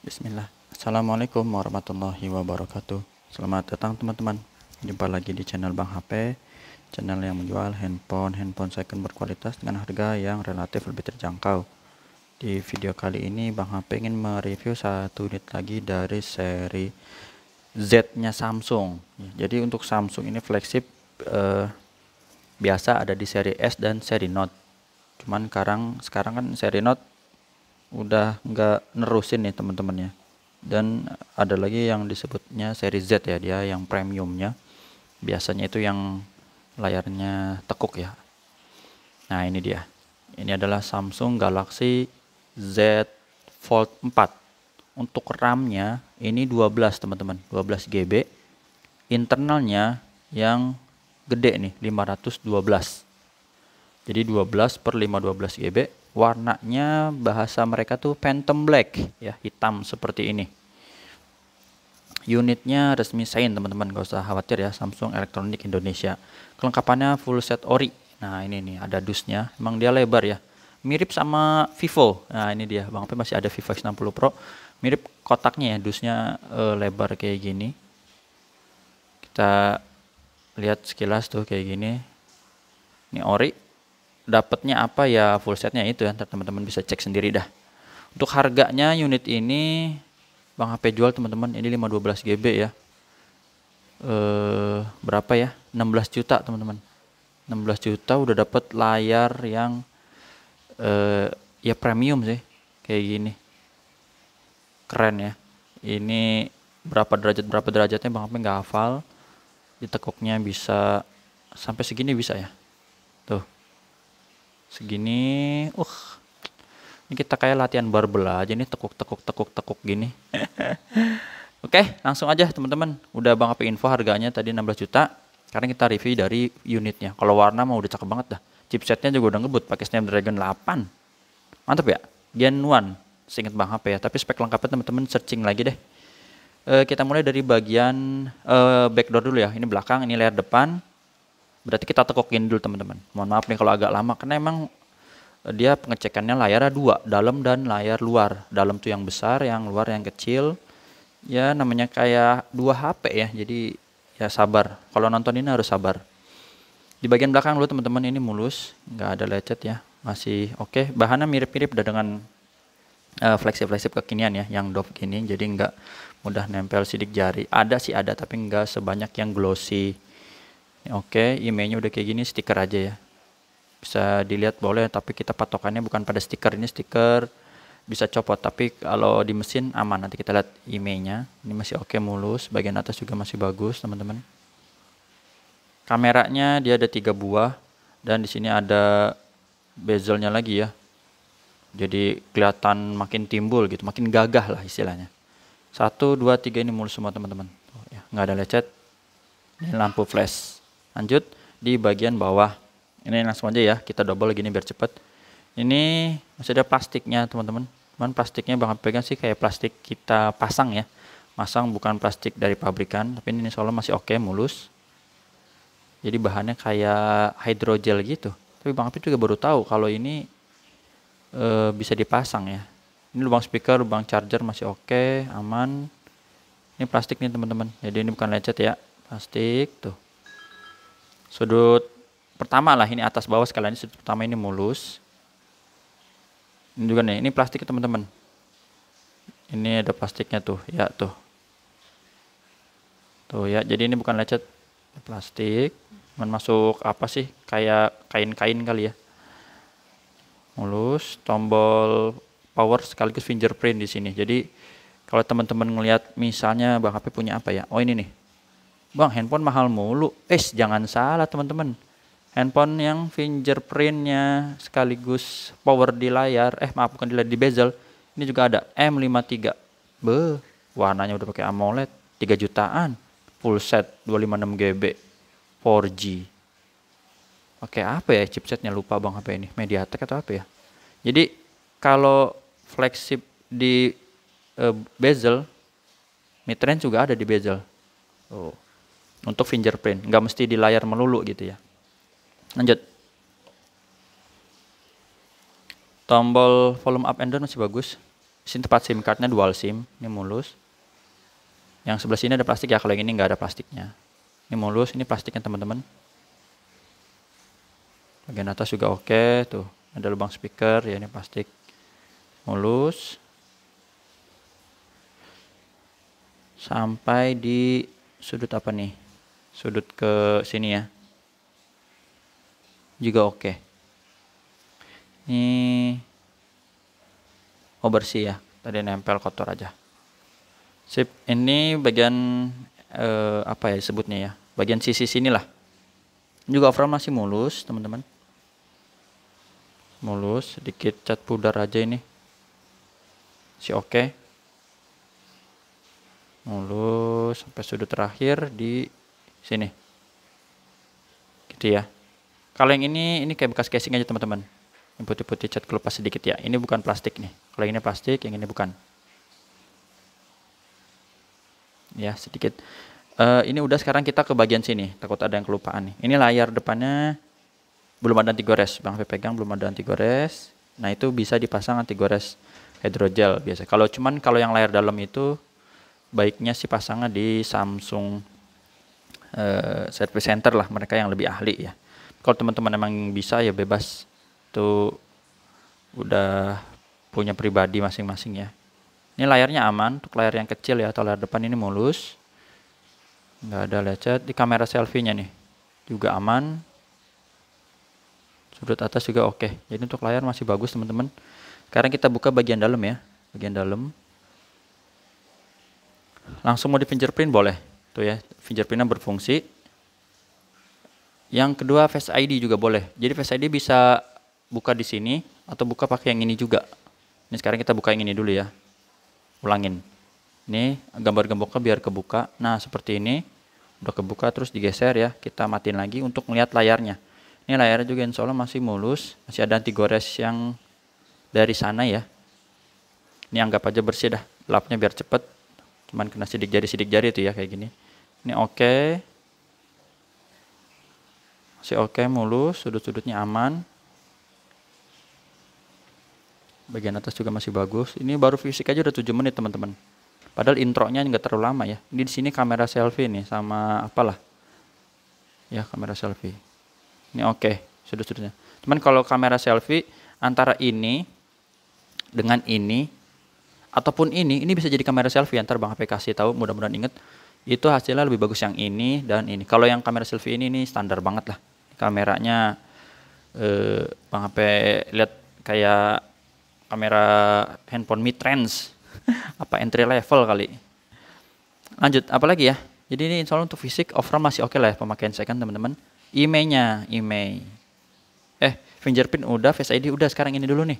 Bismillah Assalamualaikum warahmatullahi wabarakatuh Selamat datang teman-teman Jumpa lagi di channel Bang HP Channel yang menjual handphone-handphone second berkualitas dengan harga yang relatif lebih terjangkau Di video kali ini Bang HP ingin mereview satu unit lagi dari seri Z nya Samsung Jadi untuk Samsung ini flagship eh, Biasa ada di seri S dan seri Note Cuman sekarang, sekarang kan seri Note udah nggak nerusin nih teman-temannya dan ada lagi yang disebutnya seri Z ya dia yang premiumnya biasanya itu yang layarnya tekuk ya nah ini dia ini adalah Samsung Galaxy Z Fold 4 untuk RAM-nya ini 12 teman-teman 12 GB internalnya yang gede nih 512 jadi 12 per 512 GB warnanya bahasa mereka tuh Phantom Black ya hitam seperti ini unitnya resmi Sein teman-teman gak usah khawatir ya Samsung Electronic Indonesia kelengkapannya full set ori nah ini nih ada dusnya emang dia lebar ya mirip sama Vivo nah ini dia Bang Pe masih ada Vivo X60 Pro mirip kotaknya ya dusnya e, lebar kayak gini kita lihat sekilas tuh kayak gini ini ori dapatnya apa ya full setnya itu ya teman-teman bisa cek sendiri dah untuk harganya unit ini Bang HP jual teman-teman ini 512 GB ya eh berapa ya 16 juta teman-teman 16 juta udah dapat layar yang eh, ya premium sih kayak gini keren ya ini berapa derajat berapa derajatnya Bang HP nggak hafal ditekuknya bisa sampai segini bisa ya segini uh ini kita kayak latihan barbel aja nih tekuk tekuk tekuk tekuk gini oke okay, langsung aja teman-teman udah bang apa info harganya tadi 16 juta sekarang kita review dari unitnya kalau warna mau udah cakep banget dah chipsetnya juga udah ngebut pakai Snapdragon 8 mantap ya Gen 1 singkat bang HP ya tapi spek lengkapnya teman-teman searching lagi deh e, kita mulai dari bagian e, backdoor dulu ya ini belakang ini layar depan Berarti kita tekukin dulu teman-teman. Mohon maaf nih kalau agak lama karena emang eh, dia pengecekannya layarnya dua, dalam dan layar luar. Dalam tuh yang besar, yang luar yang kecil. Ya namanya kayak dua HP ya. Jadi ya sabar. Kalau nonton ini harus sabar. Di bagian belakang dulu teman-teman ini mulus, nggak ada lecet ya. Masih oke, okay. bahannya mirip-mirip udah dengan uh, eh, fleksib kekinian ya, yang dop gini jadi nggak mudah nempel sidik jari. Ada sih ada tapi nggak sebanyak yang glossy Oke, emailnya udah kayak gini, stiker aja ya. Bisa dilihat boleh, tapi kita patokannya bukan pada stiker. Ini stiker bisa copot, tapi kalau di mesin aman. Nanti kita lihat emailnya. Ini masih oke okay, mulus, bagian atas juga masih bagus, teman-teman. Kameranya dia ada tiga buah dan di sini ada bezelnya lagi ya. Jadi kelihatan makin timbul gitu, makin gagah lah istilahnya. Satu, dua, tiga ini mulus semua teman-teman. ya, nggak ada lecet. Ini lampu flash. Lanjut di bagian bawah. Ini langsung aja ya, kita double gini biar cepet Ini masih ada plastiknya teman-teman. Cuman plastiknya banget pegang sih kayak plastik kita pasang ya. Masang bukan plastik dari pabrikan, tapi ini soalnya masih oke, okay, mulus. Jadi bahannya kayak hidrogel gitu. Tapi Bang Apit juga baru tahu kalau ini e, bisa dipasang ya. Ini lubang speaker, lubang charger masih oke, okay, aman. Ini plastik nih teman-teman. Jadi ini bukan lecet ya, plastik tuh sudut pertama lah ini atas bawah sekalian sudut pertama ini mulus ini juga nih ini plastik teman-teman ini ada plastiknya tuh ya tuh tuh ya jadi ini bukan lecet plastik cuman masuk apa sih kayak kain-kain kali ya mulus tombol power sekaligus fingerprint di sini jadi kalau teman-teman ngelihat misalnya Bang HP punya apa ya oh ini nih Bang, handphone mahal mulu. Eh, jangan salah teman-teman. Handphone yang fingerprintnya sekaligus power di layar, eh maaf bukan di layar, di bezel. Ini juga ada M53. Be, warnanya udah pakai AMOLED, 3 jutaan. Full set 256 GB 4G. Oke, apa ya chipsetnya lupa Bang apa ini? Mediatek atau apa ya? Jadi kalau flagship di uh, bezel mid range juga ada di bezel. Oh untuk fingerprint, nggak mesti di layar melulu gitu ya. Lanjut. Tombol volume up and down masih bagus. Sini tempat SIM cardnya dual SIM, ini mulus. Yang sebelah sini ada plastik ya, kalau yang ini nggak ada plastiknya. Ini mulus, ini plastiknya teman-teman. Bagian atas juga oke, tuh ada lubang speaker, ya ini plastik mulus. Sampai di sudut apa nih? sudut ke sini ya juga oke okay. ini oh bersih ya tadi nempel kotor aja sip ini bagian eh, apa ya sebutnya ya bagian sisi sinilah juga overall masih mulus teman-teman mulus sedikit cat pudar aja ini si oke okay. mulus sampai sudut terakhir di Sini. Gitu ya. Kalau yang ini, ini kayak bekas casing aja teman-teman. Yang putih-putih cat kelupas sedikit ya. Ini bukan plastik nih. Kalau ini plastik, yang ini bukan. Ya, sedikit. Uh, ini udah sekarang kita ke bagian sini. Takut ada yang kelupaan nih. Ini layar depannya belum ada anti gores bang P pegang belum ada anti gores nah itu bisa dipasang anti gores hidrogel biasa kalau cuman kalau yang layar dalam itu baiknya sih pasangnya di Samsung Eh, service center lah mereka yang lebih ahli ya kalau teman-teman emang bisa ya bebas tuh udah punya pribadi masing-masing ya ini layarnya aman untuk layar yang kecil ya atau layar depan ini mulus nggak ada lecet di kamera selfie nya nih juga aman sudut atas juga oke okay. jadi untuk layar masih bagus teman-teman sekarang kita buka bagian dalam ya bagian dalam langsung mau di fingerprint boleh Tuh ya, fingerprintnya berfungsi. Yang kedua Face ID juga boleh. Jadi Face ID bisa buka di sini atau buka pakai yang ini juga. Ini sekarang kita buka yang ini dulu ya. Ulangin. Ini gambar gemboknya biar kebuka. Nah, seperti ini. Udah kebuka terus digeser ya. Kita matiin lagi untuk melihat layarnya. Ini layarnya juga insya Allah masih mulus. Masih ada anti gores yang dari sana ya. Ini anggap aja bersih dah. Lapnya biar cepet cuman kena sidik jari sidik jari itu ya kayak gini ini oke okay. masih oke okay, mulus sudut sudutnya aman bagian atas juga masih bagus ini baru fisik aja udah 7 menit teman-teman padahal intronya nggak terlalu lama ya ini di sini kamera selfie nih sama apalah ya kamera selfie ini oke okay, sudut sudutnya cuman kalau kamera selfie antara ini dengan ini ataupun ini ini bisa jadi kamera selfie antar ya, bang HP kasih tahu mudah-mudahan inget itu hasilnya lebih bagus yang ini dan ini kalau yang kamera selfie ini ini standar banget lah kameranya eh, bang HP lihat kayak kamera handphone mid range apa entry level kali lanjut apalagi ya jadi ini insya Allah untuk fisik overall masih oke okay lah ya pemakaian saya kan teman-teman IMEI-nya IMEI eh fingerprint udah Face ID udah sekarang ini dulu nih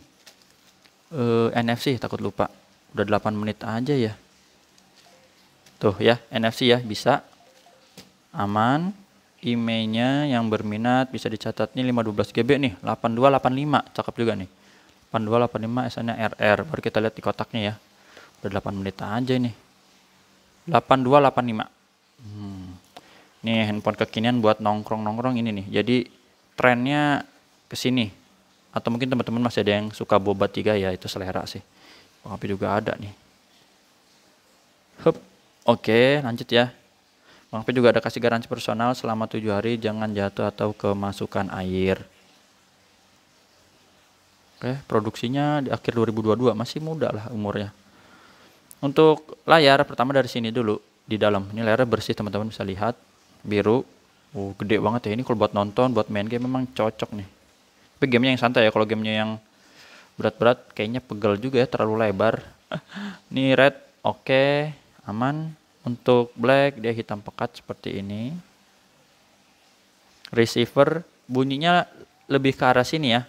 uh, eh, NFC takut lupa Udah 8 menit aja ya. Tuh ya, NFC ya bisa. Aman. emailnya yang berminat bisa dicatat nih 512 GB nih, 8285, cakep juga nih. 8285 SN-nya RR. Baru kita lihat di kotaknya ya. Udah 8 menit aja ini. 8285. Hmm. Nih handphone kekinian buat nongkrong-nongkrong ini nih. Jadi trennya kesini Atau mungkin teman-teman masih ada yang suka boba tiga ya, itu selera sih. Bang oh, Api juga ada nih. Hup. Oke, lanjut ya. Bang Api juga ada kasih garansi personal selama tujuh hari jangan jatuh atau kemasukan air. Oke, produksinya di akhir 2022 masih muda lah umurnya. Untuk layar pertama dari sini dulu di dalam. Ini layar bersih teman-teman bisa lihat biru. Uh, gede banget ya ini kalau buat nonton, buat main game memang cocok nih. Tapi gamenya yang santai ya kalau gamenya yang berat-berat kayaknya pegel juga ya terlalu lebar ini red oke okay, aman untuk black dia hitam pekat seperti ini receiver bunyinya lebih ke arah sini ya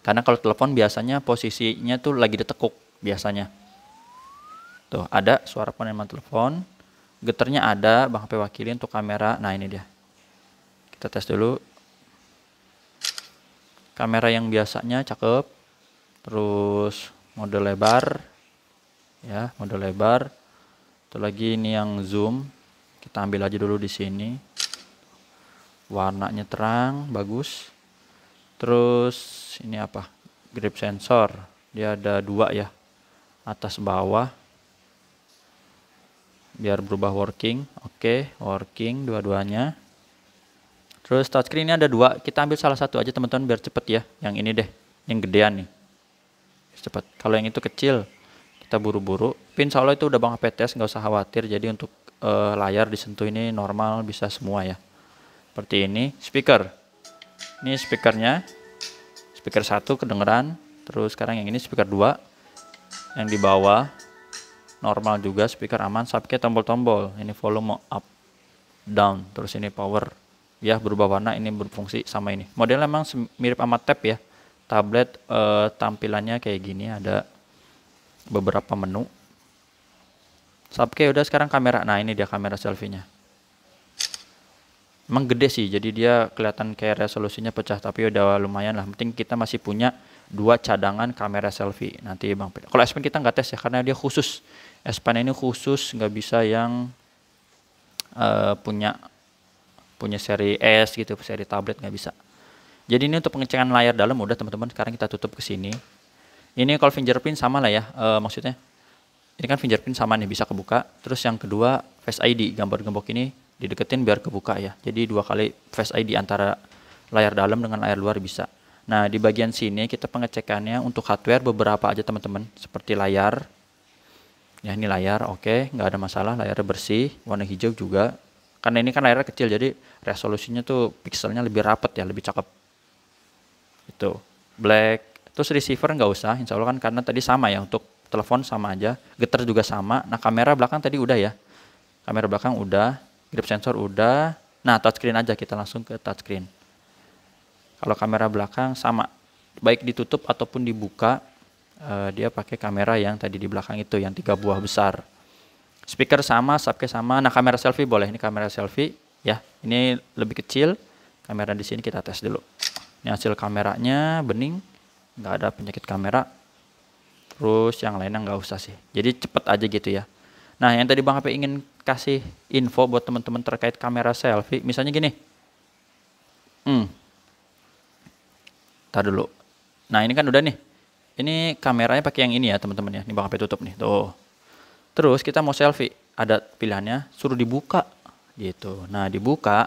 karena kalau telepon biasanya posisinya tuh lagi ditekuk biasanya tuh ada suara penerima telepon geternya ada Bang HP wakilin untuk kamera nah ini dia kita tes dulu kamera yang biasanya cakep terus mode lebar ya mode lebar itu lagi ini yang zoom kita ambil aja dulu di sini warnanya terang bagus terus ini apa grip sensor dia ada dua ya atas bawah biar berubah working oke okay, working dua-duanya terus touchscreen ini ada dua kita ambil salah satu aja teman-teman biar cepet ya yang ini deh yang gedean nih cepat kalau yang itu kecil kita buru-buru pin insya itu udah bang PTS nggak usah khawatir jadi untuk uh, layar disentuh ini normal bisa semua ya seperti ini speaker ini speakernya speaker satu kedengeran terus sekarang yang ini speaker 2 yang di bawah normal juga speaker aman subke tombol-tombol ini volume up down terus ini power ya berubah warna ini berfungsi sama ini model emang mirip sama tab ya tablet uh, tampilannya kayak gini ada beberapa menu Oke udah sekarang kamera nah ini dia kamera selfie-nya emang gede sih jadi dia kelihatan kayak resolusinya pecah tapi udah lumayan lah penting kita masih punya dua cadangan kamera selfie nanti bang kalau S Pen kita nggak tes ya karena dia khusus S Pen ini khusus nggak bisa yang uh, punya punya seri S gitu seri tablet nggak bisa jadi ini untuk pengecekan layar dalam udah teman-teman. Sekarang kita tutup ke sini. Ini kalau fingerprint sama lah ya, e, maksudnya. Ini kan fingerprint sama nih bisa kebuka. Terus yang kedua Face ID gambar gembok ini dideketin biar kebuka ya. Jadi dua kali Face ID antara layar dalam dengan layar luar bisa. Nah di bagian sini kita pengecekannya untuk hardware beberapa aja teman-teman. Seperti layar. Ya ini layar oke okay. nggak ada masalah layar bersih warna hijau juga. Karena ini kan layarnya kecil jadi resolusinya tuh pixelnya lebih rapat ya lebih cakep gitu. black. Terus receiver nggak usah, insya Allah kan karena tadi sama ya untuk telepon sama aja. getar juga sama. Nah kamera belakang tadi udah ya. Kamera belakang udah, grip sensor udah. Nah touchscreen aja kita langsung ke touchscreen. Kalau kamera belakang sama, baik ditutup ataupun dibuka, uh, dia pakai kamera yang tadi di belakang itu yang tiga buah besar. Speaker sama, subcase sama. Nah kamera selfie boleh, ini kamera selfie ya. Ini lebih kecil. Kamera di sini kita tes dulu ini hasil kameranya bening nggak ada penyakit kamera terus yang lainnya nggak usah sih jadi cepet aja gitu ya nah yang tadi bang HP ingin kasih info buat teman-teman terkait kamera selfie misalnya gini hmm tar dulu nah ini kan udah nih ini kameranya pakai yang ini ya teman-teman ya ini bang HP tutup nih tuh terus kita mau selfie ada pilihannya suruh dibuka gitu nah dibuka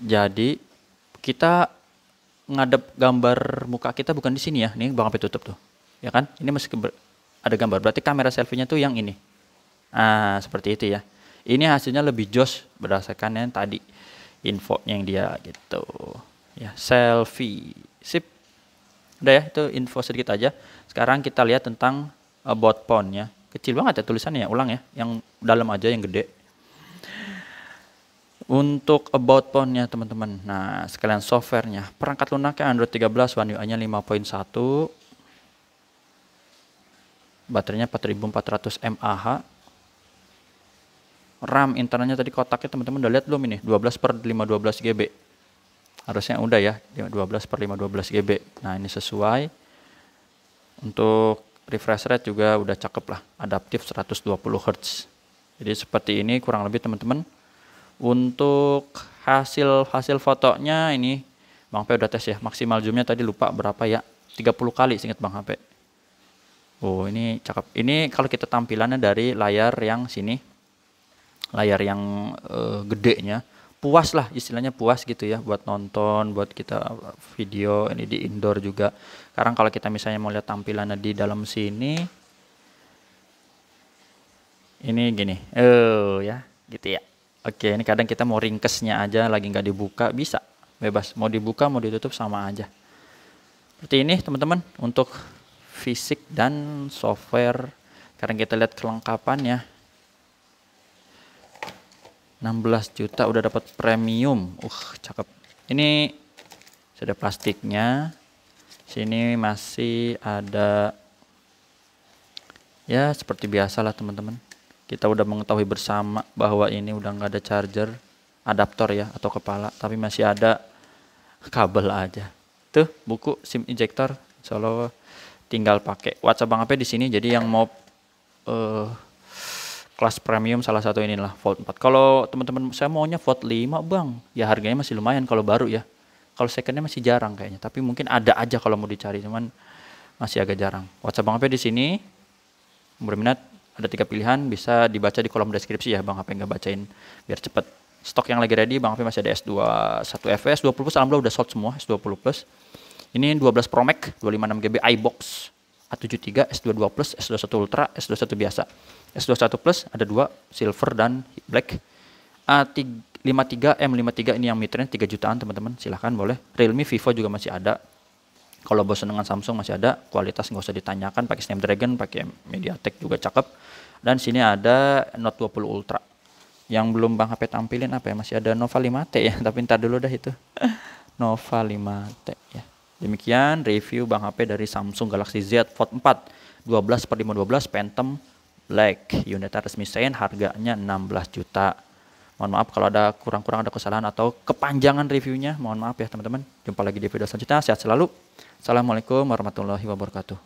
jadi kita ngadep gambar muka kita bukan di sini ya. Ini bang sampai tutup tuh. Ya kan? Ini masih ada gambar. Berarti kamera selfie-nya tuh yang ini. Ah, seperti itu ya. Ini hasilnya lebih jos berdasarkan yang tadi infonya yang dia gitu. Ya, selfie. Sip. Udah ya, itu info sedikit aja. Sekarang kita lihat tentang eh, botpon ya. Kecil banget ya tulisannya ya, ulang ya. Yang dalam aja yang gede. Untuk about phone nya teman-teman. Nah, sekalian software-nya. Perangkat lunaknya Android 13, One UI-nya 5.1. Baterainya 4400 mAh. RAM internalnya tadi kotaknya teman-teman udah lihat belum ini? 12 per 512 GB. Harusnya udah ya, 12 per 512 GB. Nah, ini sesuai. Untuk refresh rate juga udah cakep lah, adaptif 120 Hz. Jadi seperti ini kurang lebih teman-teman untuk hasil hasil fotonya ini Bang P udah tes ya. Maksimal zoomnya tadi lupa berapa ya? 30 kali singkat Bang HP. Oh, ini cakep. Ini kalau kita tampilannya dari layar yang sini. Layar yang e, eh, nya Puas lah istilahnya puas gitu ya buat nonton, buat kita video ini di indoor juga. Sekarang kalau kita misalnya mau lihat tampilannya di dalam sini ini gini. Oh ya, gitu ya. Oke, ini kadang kita mau ringkesnya aja, lagi nggak dibuka, bisa. Bebas, mau dibuka, mau ditutup, sama aja. Seperti ini, teman-teman, untuk fisik dan software. Sekarang kita lihat kelengkapannya. 16 juta udah dapat premium. Uh, cakep. Ini sudah plastiknya. Sini masih ada ya seperti biasa lah teman-teman kita udah mengetahui bersama bahwa ini udah nggak ada charger adaptor ya atau kepala tapi masih ada kabel aja tuh buku sim injector solo tinggal pakai WhatsApp Bang Ape di sini jadi yang mau uh, kelas premium salah satu inilah Volt 4 kalau teman-teman saya maunya Volt 5 Bang ya harganya masih lumayan kalau baru ya kalau secondnya masih jarang kayaknya tapi mungkin ada aja kalau mau dicari cuman masih agak jarang WhatsApp Bang Ape di sini berminat ada tiga pilihan, bisa dibaca di kolom deskripsi ya Bang HP nggak bacain biar cepet. Stok yang lagi ready, Bang HP masih ada S21 FS S20 Plus alhamdulillah udah short semua, S20 Plus. Ini 12 Pro Max, 256 GB iBox, A73, S22 Plus, S21 Ultra, S21 biasa. S21 Plus ada dua, silver dan black. A53, M53 ini yang mid range 3 jutaan teman-teman, silahkan boleh. Realme, Vivo juga masih ada. Kalau bosan dengan Samsung masih ada, kualitas nggak usah ditanyakan, pakai Snapdragon, pakai MediaTek juga cakep. Dan sini ada Note 20 Ultra. Yang belum Bang HP tampilin apa ya? Masih ada Nova 5T ya, tapi ntar dulu dah itu. Nova 5T ya. Demikian review Bang HP dari Samsung Galaxy Z Fold 4 12 per 512 Phantom Black unit resmi sein harganya 16 juta mohon maaf kalau ada kurang-kurang ada kesalahan atau kepanjangan reviewnya mohon maaf ya teman-teman jumpa lagi di video selanjutnya sehat selalu Assalamualaikum warahmatullahi wabarakatuh.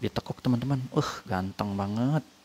Ditekuk teman-teman. Uh, ganteng banget.